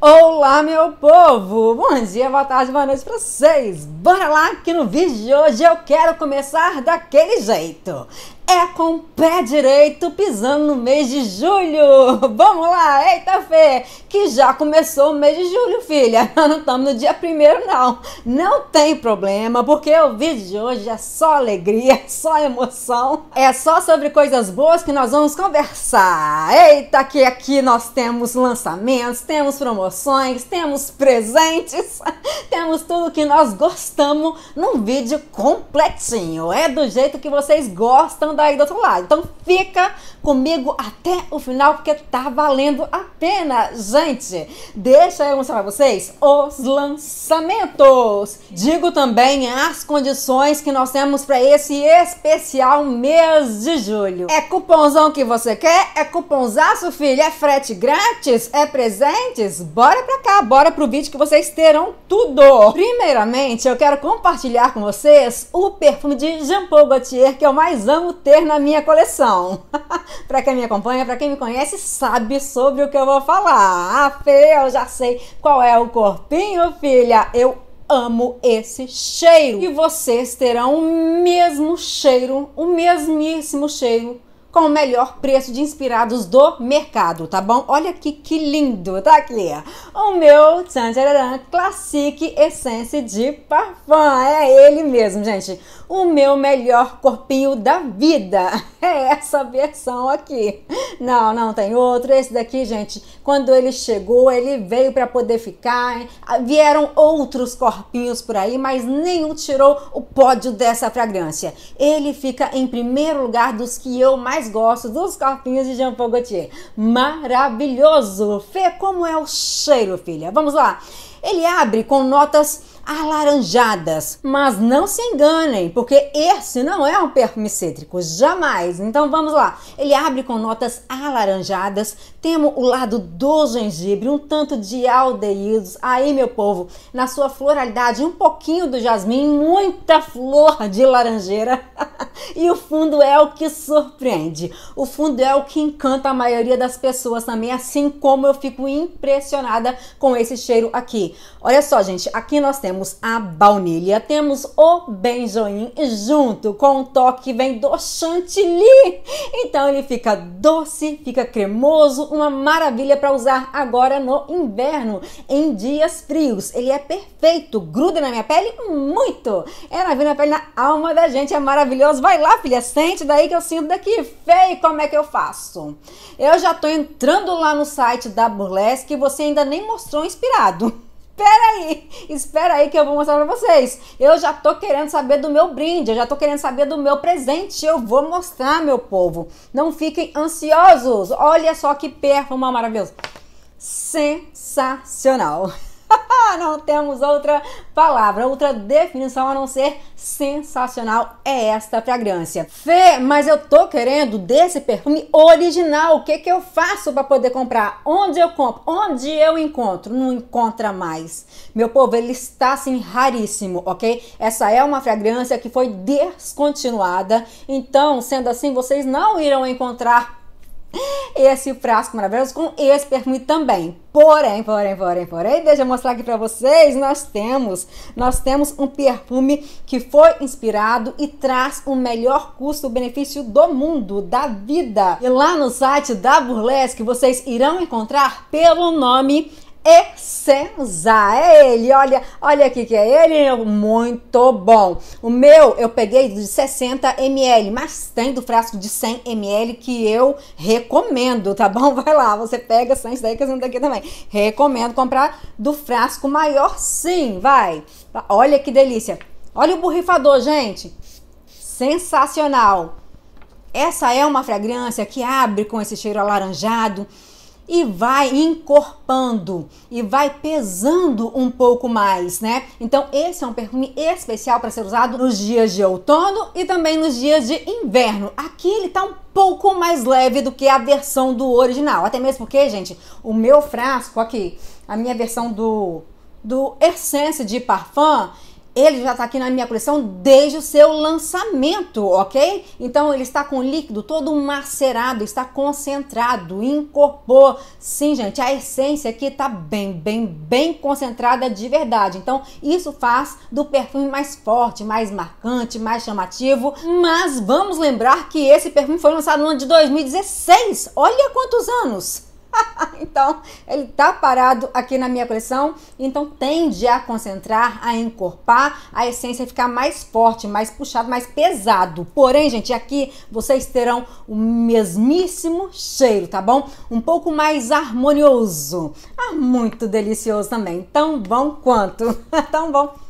Olá, meu povo! Bom dia, boa tarde, boa noite pra vocês! Bora lá que no vídeo de hoje eu quero começar daquele jeito! é com o pé direito pisando no mês de julho. Vamos lá, eita fé, que já começou o mês de julho, filha. Não estamos no dia primeiro, não. Não tem problema, porque o vídeo de hoje é só alegria, é só emoção. É só sobre coisas boas que nós vamos conversar. Eita, que aqui nós temos lançamentos, temos promoções, temos presentes, temos tudo que nós gostamos num vídeo completinho. É do jeito que vocês gostam daí aí do outro lado. Então fica comigo até o final, porque tá valendo a pena. Gente, deixa eu mostrar pra vocês os lançamentos. Digo também as condições que nós temos para esse especial mês de julho. É cupomzão que você quer? É cupomzaço, filho? É frete grátis? É presentes? Bora pra cá, bora pro vídeo que vocês terão tudo. Primeiramente, eu quero compartilhar com vocês o perfume de Jean Paul Gaultier que eu mais amo ter na minha coleção. para quem me acompanha, para quem me conhece, sabe sobre o que eu vou falar. Ah, Fê, eu já sei qual é o corpinho, filha. Eu amo esse cheiro. E vocês terão o mesmo cheiro, o mesmíssimo cheiro com o melhor preço de inspirados do mercado, tá bom? Olha aqui que lindo, tá, aqui. O meu tchanjararan Classic Essence de Parfum. É ele mesmo, gente. O meu melhor corpinho da vida. É essa versão aqui. Não, não tem outro. Esse daqui, gente, quando ele chegou, ele veio para poder ficar. Ah, vieram outros corpinhos por aí, mas nenhum tirou o pódio dessa fragrância. Ele fica em primeiro lugar dos que eu mais mais gosto dos copinhos de Jean Paul Gaultier. Maravilhoso! Fê, como é o cheiro, filha? Vamos lá! Ele abre com notas alaranjadas. Mas não se enganem, porque esse não é um perfume cítrico, jamais. Então vamos lá. Ele abre com notas alaranjadas, temos o lado do gengibre, um tanto de aldeídos. Aí, meu povo, na sua floralidade, um pouquinho do jasmim, muita flor de laranjeira. e o fundo é o que surpreende. O fundo é o que encanta a maioria das pessoas também, assim como eu fico impressionada com esse cheiro aqui. Olha só, gente, aqui nós temos a baunilha, temos o benjoim junto com um toque que vem do chantilly. Então ele fica doce, fica cremoso, uma maravilha para usar agora no inverno, em dias frios. Ele é perfeito, gruda na minha pele muito. É na minha pele, na alma da gente, é maravilhoso. Vai lá, filha, sente daí que eu sinto daqui. Fei, como é que eu faço? Eu já tô entrando lá no site da Burlesque e você ainda nem mostrou inspirado. Espera aí, espera aí que eu vou mostrar para vocês. Eu já tô querendo saber do meu brinde, eu já tô querendo saber do meu presente. Eu vou mostrar, meu povo. Não fiquem ansiosos. Olha só que perfume maravilhoso. Sensacional. não temos outra palavra, outra definição a não ser sensacional é esta fragrância. Fê, mas eu tô querendo desse perfume original. O que que eu faço para poder comprar? Onde eu compro? Onde eu encontro? Não encontra mais. Meu povo, ele está assim raríssimo, OK? Essa é uma fragrância que foi descontinuada. Então, sendo assim, vocês não irão encontrar esse frasco maravilhoso com esse perfume também. Porém, porém, porém, porém, deixa eu mostrar aqui para vocês, nós temos, nós temos um perfume que foi inspirado e traz o melhor custo-benefício do mundo, da vida. E lá no site da Burlesque vocês irão encontrar pelo nome Essenzar. É ele, olha, olha aqui que é ele, muito bom. O meu eu peguei de 60 ml, mas tem do frasco de 100 ml que eu recomendo, tá bom? Vai lá, você pega sem daí que eu daqui também. Recomendo comprar do frasco maior sim, vai. Olha que delícia. Olha o borrifador, gente. Sensacional. Essa é uma fragrância que abre com esse cheiro alaranjado e vai encorpando e vai pesando um pouco mais, né? Então esse é um perfume especial para ser usado nos dias de outono e também nos dias de inverno. Aqui ele tá um pouco mais leve do que a versão do original, até mesmo porque, gente, o meu frasco aqui, a minha versão do do Essence de Parfum, ele já está aqui na minha coleção desde o seu lançamento, ok? Então ele está com líquido todo macerado, está concentrado, incorporou. Sim, gente, a essência aqui está bem, bem, bem concentrada de verdade. Então isso faz do perfume mais forte, mais marcante, mais chamativo. Mas vamos lembrar que esse perfume foi lançado no ano de 2016. Olha quantos anos! então, ele tá parado aqui na minha coleção, então tende a concentrar, a encorpar, a essência ficar mais forte, mais puxado, mais pesado. Porém, gente, aqui vocês terão o mesmíssimo cheiro, tá bom? Um pouco mais harmonioso. Ah, muito delicioso também. Tão bom quanto. Tão bom.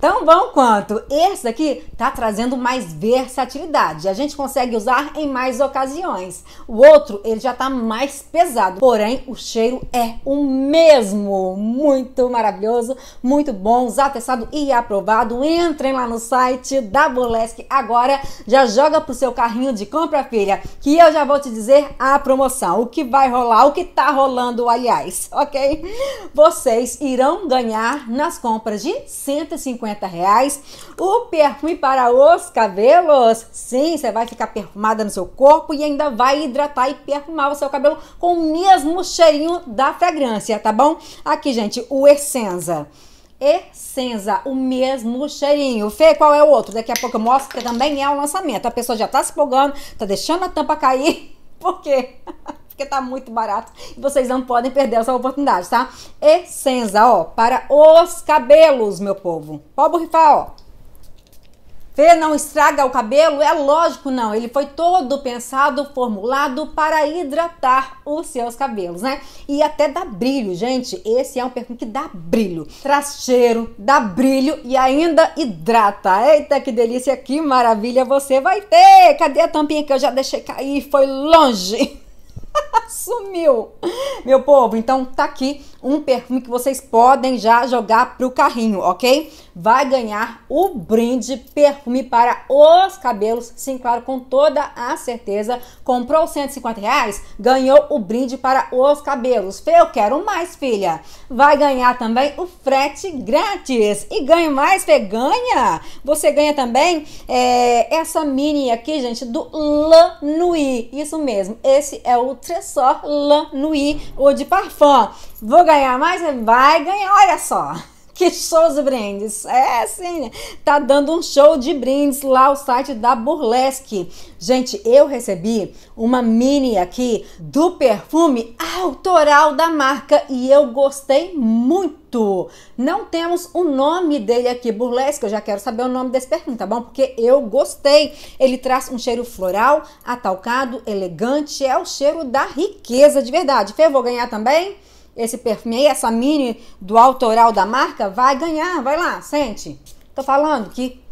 Tão bom quanto. Esse aqui tá trazendo mais versatilidade. A gente consegue usar em mais ocasiões. O outro, ele já tá mais pesado. Porém, o cheiro é o mesmo. Muito maravilhoso, muito bom, testado e aprovado. Entrem lá no site da Burlesque agora. Já joga pro seu carrinho de compra, filha, que eu já vou te dizer a promoção. O que vai rolar, o que tá rolando, aliás, ok? Vocês irão ganhar nas compras de 150 reais. O perfume para os cabelos, sim, você vai ficar perfumada no seu corpo e ainda vai hidratar e perfumar o seu cabelo com o mesmo cheirinho da fragrância, tá bom? Aqui, gente, o Essenza Essenza, o mesmo cheirinho. Fê, qual é o outro? Daqui a pouco eu mostro, que também é um lançamento. A pessoa já tá se empolgando, tá deixando a tampa cair, por quê porque tá muito barato e vocês não podem perder essa oportunidade, tá? Essenza, ó, para os cabelos, meu povo. Pode borrifar, ó. Vê, não estraga o cabelo? É lógico, não. Ele foi todo pensado, formulado para hidratar os seus cabelos, né? E até dá brilho, gente. Esse é um perfume que dá brilho, traz cheiro, dá brilho e ainda hidrata. Eita, que delícia, que maravilha você vai ter! Cadê a tampinha que eu já deixei cair? Foi longe! Sumiu! Meu povo, então tá aqui um perfume que vocês podem já jogar pro carrinho, ok? vai ganhar o brinde perfume para os cabelos. Sim, claro, com toda a certeza. Comprou 150 reais, ganhou o brinde para os cabelos. Fê, eu quero mais, filha. Vai ganhar também o frete grátis. E ganha mais, Fê, ganha. Você ganha também é, essa mini aqui, gente, do Lanui. Isso mesmo, esse é o Tressor Lanui, o de parfum. Vou ganhar mais? Vai ganhar, olha só. Que show de brindes! É sim, tá dando um show de brindes lá o site da Burlesque. Gente, eu recebi uma mini aqui do perfume autoral da marca e eu gostei muito. Não temos o nome dele aqui, Burlesque, eu já quero saber o nome desse perfume, tá bom? Porque eu gostei. Ele traz um cheiro floral, atalcado, elegante, é o cheiro da riqueza de verdade. Fê, vou ganhar também? esse perfume aí, essa mini do autoral da marca, vai ganhar, vai lá, sente. Tô falando que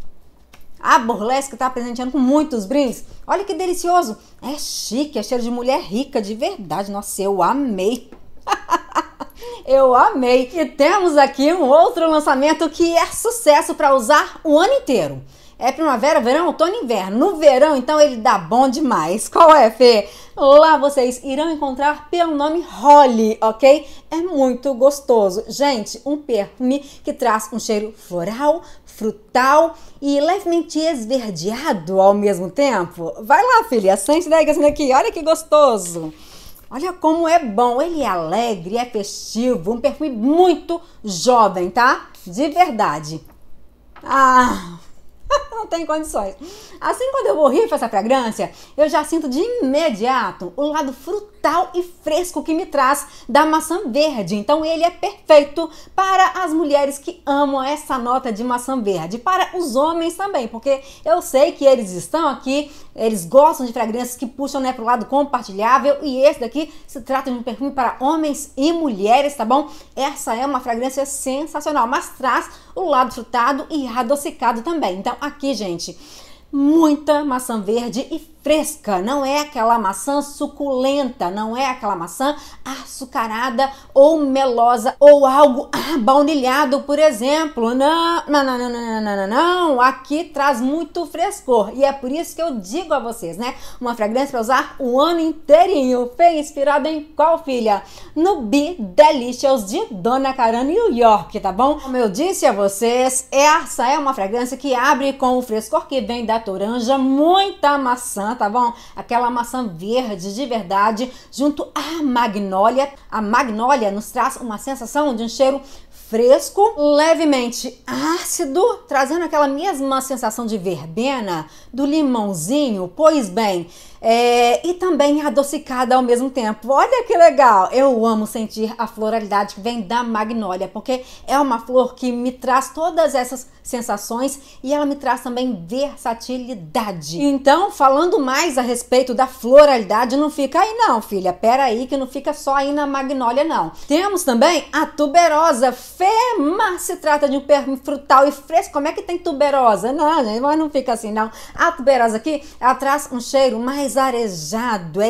a Burlesque tá presenteando com muitos brindes. Olha que delicioso. É chique, é cheiro de mulher rica, de verdade. Nossa, eu amei. Eu amei! E temos aqui um outro lançamento que é sucesso para usar o ano inteiro. É primavera, verão, outono e inverno. No verão, então, ele dá bom demais. Qual é, Fê? Lá vocês irão encontrar pelo nome Holly, ok? É muito gostoso. Gente, um perfume que traz um cheiro floral, frutal e levemente esverdeado ao mesmo tempo. Vai lá, filha, sente daí aqui. Olha que gostoso. Olha como é bom, ele é alegre, é festivo, um perfume muito jovem, tá? De verdade. Ah, não tem condições. Assim, quando eu borrifo essa fragrância, eu já sinto de imediato o lado frutado vital e fresco que me traz da maçã verde. Então ele é perfeito para as mulheres que amam essa nota de maçã verde, para os homens também, porque eu sei que eles estão aqui, eles gostam de fragrâncias que puxam né, para o lado compartilhável e esse daqui se trata de um perfume para homens e mulheres, tá bom? Essa é uma fragrância sensacional, mas traz o lado frutado e adocicado também. Então aqui, gente, muita maçã verde e fresca, não é aquela maçã suculenta, não é aquela maçã açucarada ou melosa ou algo baunilhado, por exemplo. Não, não, não, não, não, não, não, não, aqui traz muito frescor e é por isso que eu digo a vocês, né? Uma fragrância para usar o ano inteirinho. Foi inspirada em qual, filha? No Be Delicious de Dona Karan New York, tá bom? Como eu disse a vocês, essa é uma fragrância que abre com o frescor que vem da toranja, muita maçã tá bom? Aquela maçã verde de verdade, junto à magnólia. A magnólia nos traz uma sensação de um cheiro fresco, levemente ácido, trazendo aquela mesma sensação de verbena do limãozinho. Pois bem, é, e também adocicada ao mesmo tempo. Olha que legal! Eu amo sentir a floralidade que vem da magnólia, porque é uma flor que me traz todas essas sensações e ela me traz também versatilidade. Então, falando mais a respeito da floralidade, não fica aí não, filha. Pera aí que não fica só aí na magnólia não. Temos também a tuberosa fema. Se trata de um perfume frutal e fresco. Como é que tem tuberosa? Não, gente, mas não fica assim não. A tuberosa aqui, ela traz um cheiro mais mais arejado. É,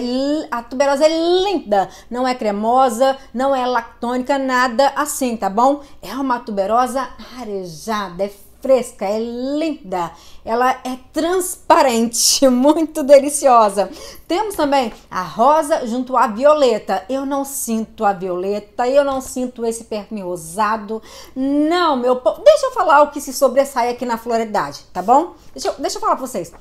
a tuberosa é linda, não é cremosa, não é lactônica, nada assim, tá bom? É uma tuberosa arejada, é fresca, é linda, ela é transparente, muito deliciosa. Temos também a rosa junto à violeta. Eu não sinto a violeta, eu não sinto esse perfume rosado. Não, meu povo. Deixa eu falar o que se sobressai aqui na Floridade, tá bom? Deixa eu, deixa eu falar pra vocês.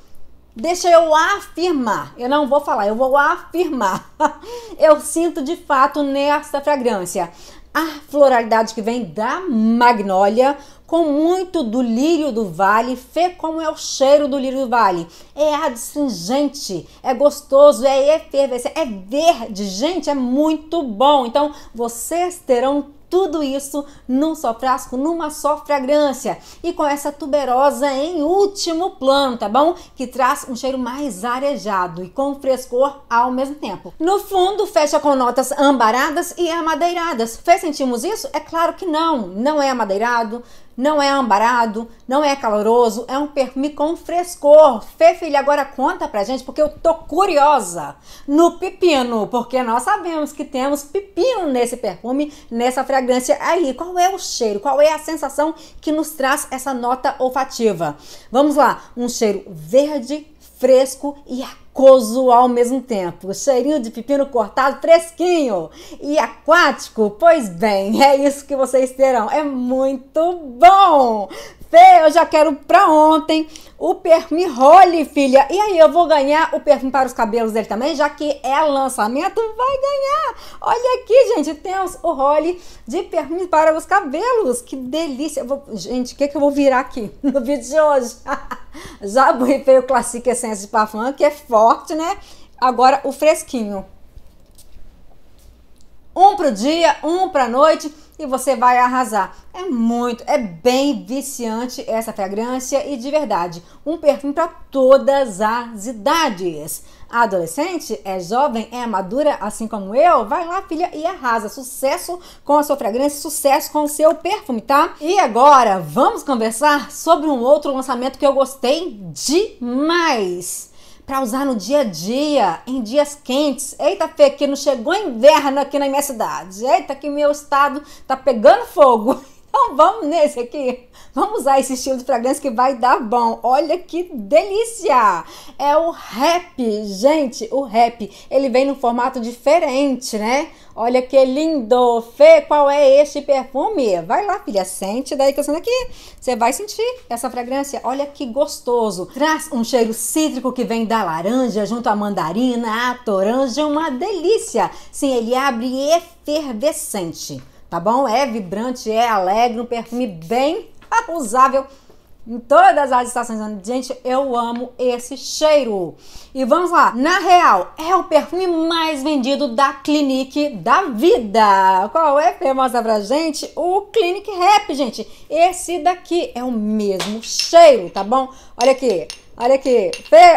Deixa eu afirmar. Eu não vou falar, eu vou afirmar. eu sinto de fato nessa fragrância a floralidade que vem da magnólia, com muito do lírio do vale, fê como é o cheiro do lírio do vale. É adstringente, é gostoso, é efervescente, é verde, gente, é muito bom. Então, vocês terão tudo isso num só frasco, numa só fragrância. E com essa tuberosa em último plano, tá bom? Que traz um cheiro mais arejado e com frescor ao mesmo tempo. No fundo, fecha com notas ambaradas e amadeiradas. Fez sentimos isso? É claro que não. Não é amadeirado, não é ambarado, não é caloroso, é um perfume com frescor. Fê, filha, agora conta pra gente, porque eu tô curiosa no pepino, porque nós sabemos que temos pepino nesse perfume, nessa fragrância aí. Qual é o cheiro? Qual é a sensação que nos traz essa nota olfativa? Vamos lá, um cheiro verde, fresco e a sucoso ao mesmo tempo. Cheirinho de pepino cortado fresquinho e aquático. Pois bem, é isso que vocês terão. É muito bom! Fê, eu já quero pra ontem o perfume Role, filha. E aí, eu vou ganhar o perfume para os cabelos dele também, já que é lançamento, vai ganhar. Olha aqui, gente, temos o Role de perfume para os cabelos. Que delícia. Vou... Gente, o que, é que eu vou virar aqui no vídeo de hoje? já borrifei o Classic Essence de Parfum, que é forte, né? Agora o fresquinho. Um para o dia, um para a noite e você vai arrasar. É muito, é bem viciante essa fragrância e de verdade, um perfume para todas as idades. Adolescente? É jovem? É madura? Assim como eu? Vai lá, filha, e arrasa. Sucesso com a sua fragrância, sucesso com o seu perfume, tá? E agora, vamos conversar sobre um outro lançamento que eu gostei demais para usar no dia a dia, em dias quentes. Eita, Fê, que não chegou inverno aqui na minha cidade. Eita, que meu estado tá pegando fogo. Então vamos nesse aqui. Vamos usar esse estilo de fragrância que vai dar bom. Olha que delícia! É o rap, gente. O rap, ele vem num formato diferente, né? Olha que lindo! Fê, qual é este perfume? Vai lá, filha, sente daí que eu sendo aqui. Você vai sentir essa fragrância. Olha que gostoso. Traz um cheiro cítrico que vem da laranja junto à mandarina, à toranja. Uma delícia. Sim, ele abre efervescente tá bom? É vibrante, é alegre, um perfume bem usável em todas as estações. Gente, eu amo esse cheiro. E vamos lá, na real, é o perfume mais vendido da Clinique da Vida. Qual é, famosa Mostra pra gente o Clinique Rap, gente. Esse daqui é o mesmo cheiro, tá bom? Olha aqui. Olha aqui.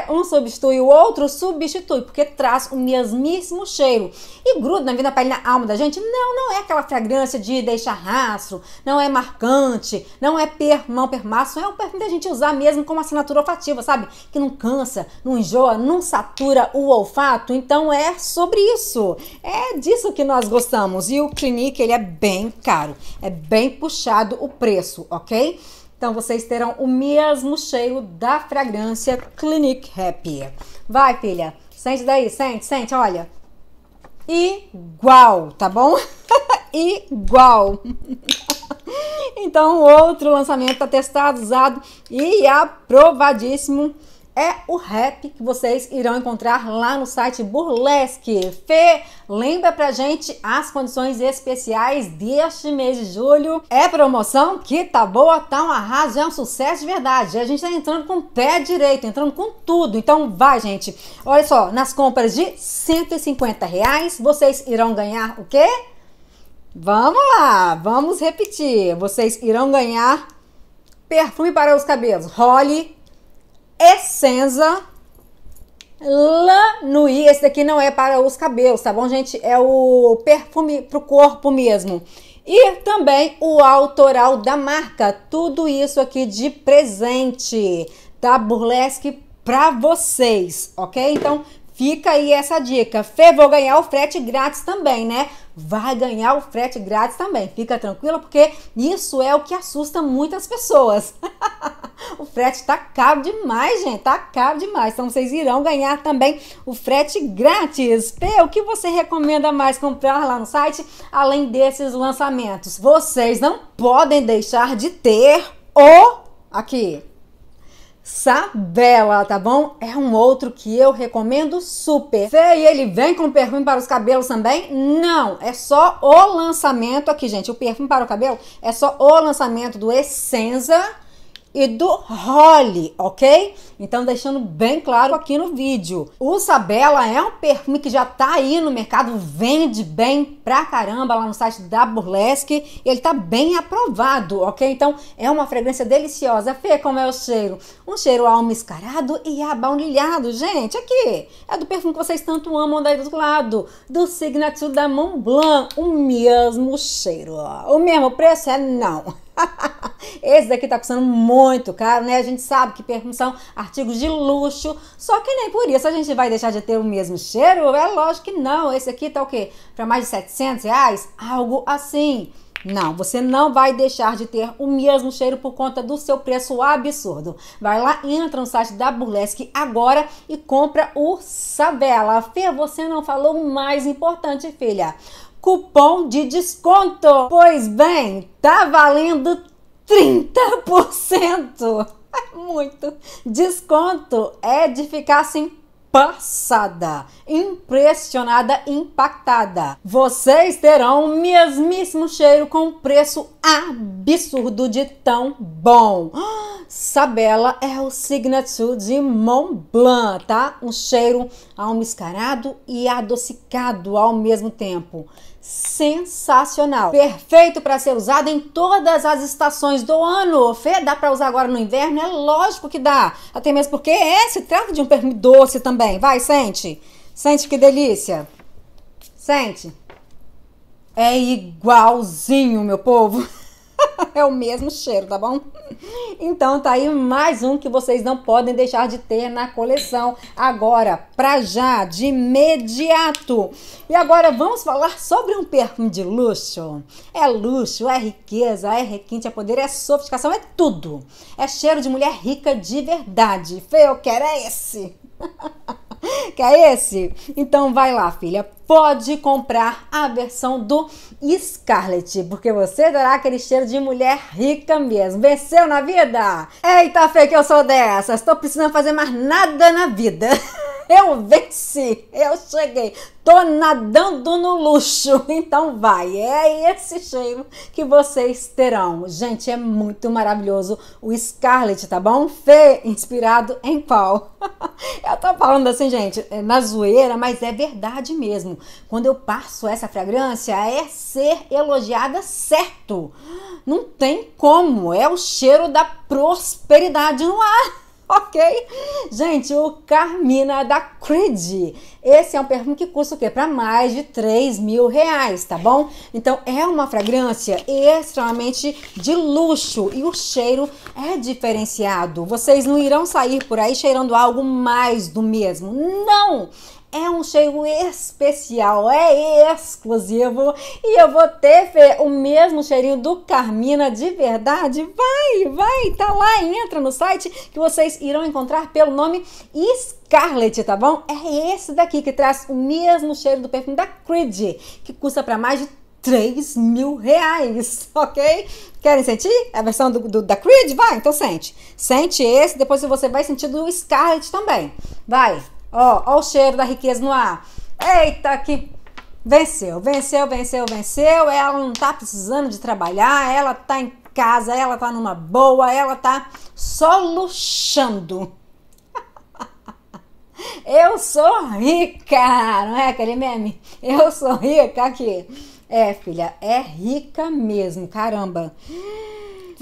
Um substitui o outro, substitui, porque traz o mesmíssimo cheiro. E gruda na vida, na pele, na alma da gente. Não, não é aquela fragrância de deixar rastro, não é marcante, não é permão, permaço. É um perfume da gente usar mesmo como assinatura olfativa, sabe? Que não cansa, não enjoa, não satura o olfato. Então é sobre isso. É disso que nós gostamos. E o Clinique, ele é bem caro. É bem puxado o preço, ok? Então vocês terão o mesmo cheiro da fragrância Clinique Happy. Vai, filha, sente daí, sente, sente, olha. Igual, tá bom? Igual. então, outro lançamento atestado, testado, usado e aprovadíssimo é o rap que vocês irão encontrar lá no site Burlesque. Fê, lembra pra gente as condições especiais deste mês de julho. É promoção que tá boa, tá um arraso, é um sucesso de verdade. A gente tá entrando com o pé direito, entrando com tudo. Então vai, gente. Olha só, nas compras de 150 reais, vocês irão ganhar o quê? Vamos lá, vamos repetir. Vocês irão ganhar perfume para os cabelos, Holly Essenza Lanui. Esse daqui não é para os cabelos, tá bom, gente? É o perfume para o corpo mesmo. E também o autoral da marca. Tudo isso aqui de presente, tá? Burlesque para vocês, ok? Então, Fica aí essa dica. Fê, vou ganhar o frete grátis também, né? vai ganhar o frete grátis também. Fica tranquila, porque isso é o que assusta muitas pessoas. o frete tá caro demais, gente. Tá caro demais. Então vocês irão ganhar também o frete grátis. P, o que você recomenda mais comprar lá no site, além desses lançamentos? Vocês não podem deixar de ter o aqui Sabela, tá bom? É um outro que eu recomendo super. Fê, e ele vem com perfume para os cabelos também? Não, é só o lançamento aqui, gente. O perfume para o cabelo é só o lançamento do Essenza e do role, ok? Então, deixando bem claro aqui no vídeo. O Sabela é um perfume que já tá aí no mercado, vende bem pra caramba lá no site da Burlesque. Ele tá bem aprovado, ok? Então, é uma fragrância deliciosa. Fê, como é o cheiro? Um cheiro almiscarado e abaunilhado, gente. Aqui, é do perfume que vocês tanto amam daí do lado, do Signature da Montblanc. O mesmo cheiro, ó. O mesmo preço é não. Esse daqui tá custando muito caro, né? A gente sabe que perfume são artigos de luxo, só que nem por isso a gente vai deixar de ter o mesmo cheiro? É lógico que não. Esse aqui tá o quê? Para mais de 700 reais? Algo assim. Não, você não vai deixar de ter o mesmo cheiro por conta do seu preço absurdo. Vai lá, entra no site da Burlesque agora e compra o Savela. Fê, você não falou o mais importante, filha. Cupom de desconto. Pois bem, tá valendo 30%! É muito desconto! É de ficar assim passada, impressionada, impactada. Vocês terão o mesmíssimo cheiro com preço absurdo de tão bom. Sabela é o Signature de Mont Blanc, tá? Um cheiro almiscarado e adocicado ao mesmo tempo sensacional. Perfeito para ser usado em todas as estações do ano. Fê, dá para usar agora no inverno? É lógico que dá. Até mesmo porque é, se trata de um perfume doce também. Vai, sente. Sente que delícia. Sente. É igualzinho, meu povo. é o mesmo cheiro, tá bom? Então tá aí mais um que vocês não podem deixar de ter na coleção agora, pra já, de imediato. E agora vamos falar sobre um perfume de luxo. É luxo, é riqueza, é requinte, é poder, é sofisticação, é tudo. É cheiro de mulher rica de verdade. Feio, eu quero é esse. Quer é esse? Então vai lá, filha. Pode comprar a versão do Scarlet, porque você dará aquele cheiro de mulher rica mesmo. Venceu na vida? Eita, Fê, que eu sou dessas. Tô precisando fazer mais nada na vida. Eu venci, eu cheguei, tô nadando no luxo, então vai. É esse cheiro que vocês terão. Gente, é muito maravilhoso o Scarlet, tá bom? Fê, inspirado em qual? eu tô falando assim, gente, é na zoeira, mas é verdade mesmo. Quando eu passo essa fragrância, é ser elogiada certo. Não tem como, é o cheiro da prosperidade no ar. ok? Gente, o Carmina da Creed. Esse é um perfume que custa o quê? Para mais de 3 mil reais, tá bom? Então é uma fragrância extremamente de luxo e o cheiro é diferenciado. Vocês não irão sair por aí cheirando algo mais do mesmo. Não! é um cheiro especial, é exclusivo e eu vou ter Fê, o mesmo cheirinho do Carmina de verdade. Vai, vai, tá lá, entra no site que vocês irão encontrar pelo nome Scarlet, tá bom? É esse daqui que traz o mesmo cheiro do perfume da Creed, que custa para mais de 3 mil reais, ok? Querem sentir a versão do, do, da Creed? Vai, então sente. Sente esse, depois você vai sentir do Scarlet também. Vai. Ó, ó o cheiro da riqueza no ar. Eita, que venceu, venceu, venceu, venceu. Ela não tá precisando de trabalhar, ela tá em casa, ela tá numa boa, ela tá só luxando. Eu sou rica, não é aquele meme? Eu sou rica aqui. É, filha, é rica mesmo, caramba.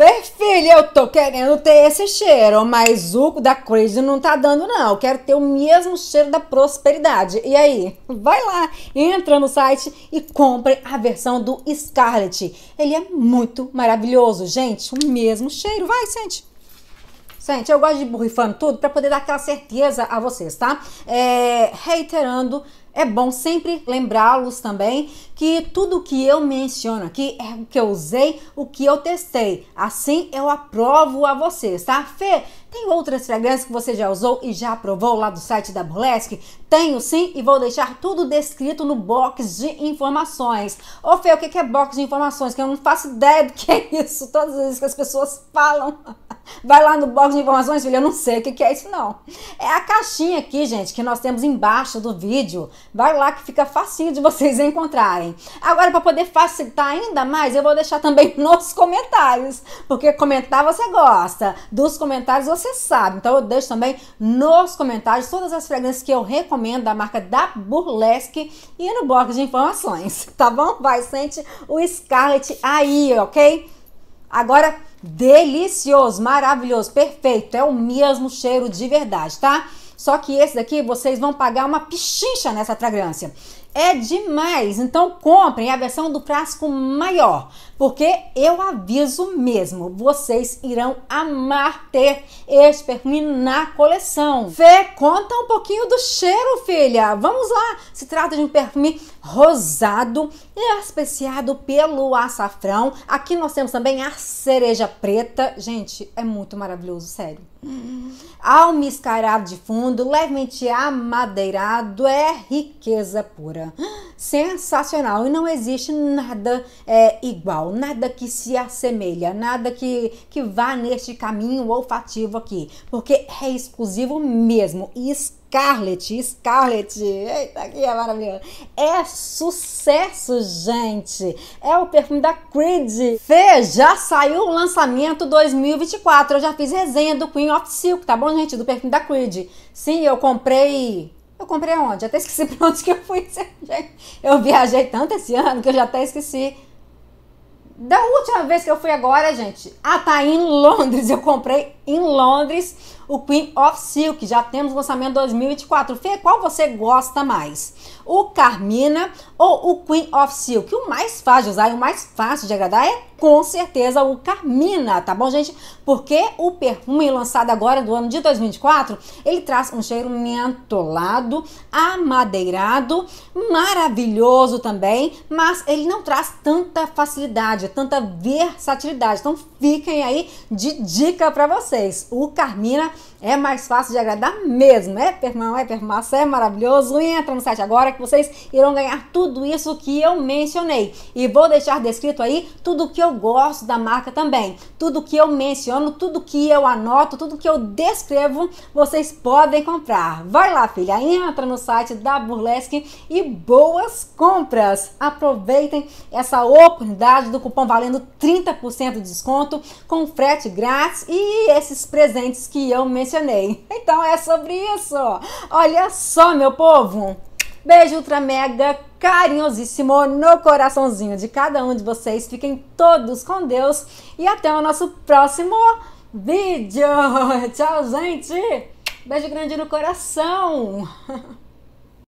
Falei, filha, eu tô querendo ter esse cheiro, mas o da crazy não tá dando, não. Eu quero ter o mesmo cheiro da prosperidade. E aí? Vai lá, entra no site e compre a versão do Scarlet. Ele é muito maravilhoso, gente. O mesmo cheiro. Vai, sente. sente. eu gosto de borrifando tudo para poder dar aquela certeza a vocês, tá? É, reiterando é bom sempre lembrá-los também que tudo que eu menciono aqui é o que eu usei, o que eu testei. Assim eu aprovo a vocês, tá? Fê, tem outras fragrâncias que você já usou e já aprovou lá do site da Burlesque? Tenho sim e vou deixar tudo descrito no box de informações. Ô Fê, o que é box de informações? Que eu não faço ideia do que é isso. Todas as vezes que as pessoas falam, vai lá no box de informações, filha, eu não sei o que é isso não. É a caixinha aqui, gente, que nós temos embaixo do vídeo. Vai lá que fica facinho de vocês encontrarem. Agora, para poder facilitar ainda mais, eu vou deixar também nos comentários. Porque comentar você gosta, dos comentários você sabe. Então eu deixo também nos comentários todas as fragrâncias que eu recomendo da marca da Burlesque e no bloco de informações, tá bom? Vai, sente o Scarlet aí, ok? Agora, delicioso, maravilhoso, perfeito, é o mesmo cheiro de verdade, tá? Só que esse daqui vocês vão pagar uma pichincha nessa fragrância. É demais, então comprem a versão do frasco maior porque eu aviso mesmo, vocês irão amar ter este perfume na coleção. Fê, conta um pouquinho do cheiro, filha. Vamos lá. Se trata de um perfume rosado e pelo açafrão. Aqui nós temos também a cereja preta. Gente, é muito maravilhoso, sério. Almiscarado de fundo, levemente amadeirado, é riqueza pura. Sensacional e não existe nada é, igual nada que se assemelha, nada que, que vá neste caminho olfativo aqui, porque é exclusivo mesmo. E Scarlett, Scarlett, eita, que é maravilhoso. É sucesso, gente. É o perfume da Creed. Fê, já saiu o lançamento 2024. Eu já fiz resenha do Queen of Silk, tá bom, gente? Do perfume da Creed. Sim, eu comprei eu comprei onde? Até esqueci pra onde que eu fui. eu viajei tanto esse ano que eu já até esqueci da última vez que eu fui agora, gente, a Thaí em Londres, eu comprei em Londres, o Queen of Silk. Já temos lançamento 2024. Fê, qual você gosta mais? O Carmina ou o Queen of Silk? O mais fácil de usar e o mais fácil de agradar é com certeza o Carmina, tá bom, gente? Porque o perfume lançado agora do ano de 2024, ele traz um cheiro mentolado, amadeirado, maravilhoso também, mas ele não traz tanta facilidade, tanta versatilidade. Então fiquem aí de dica para vocês vocês. O Carmina é mais fácil de agradar mesmo. Né? É permão, é permassa, é maravilhoso. Entra no site agora que vocês irão ganhar tudo isso que eu mencionei. E vou deixar descrito aí tudo que eu gosto da marca também. Tudo que eu menciono, tudo que eu anoto, tudo que eu descrevo, vocês podem comprar. Vai lá, filha, entra no site da Burlesque e boas compras. Aproveitem essa oportunidade do cupom valendo 30% de desconto com frete grátis e esse esses presentes que eu mencionei. Então é sobre isso. Olha só, meu povo. Beijo ultra mega carinhosíssimo no coraçãozinho de cada um de vocês. Fiquem todos com Deus e até o nosso próximo vídeo. Tchau, gente. Beijo grande no coração.